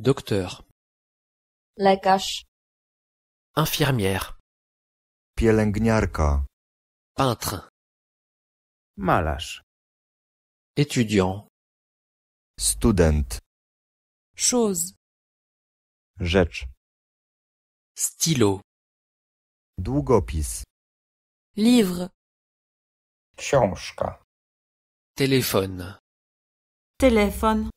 Docteur. cache. Infirmière. Pielęgniarka. Peintre. Malache. Étudiant. Student. Chose. Rzecz. Stylo. Długopis. Livre. Książka. Téléphone. Téléphone.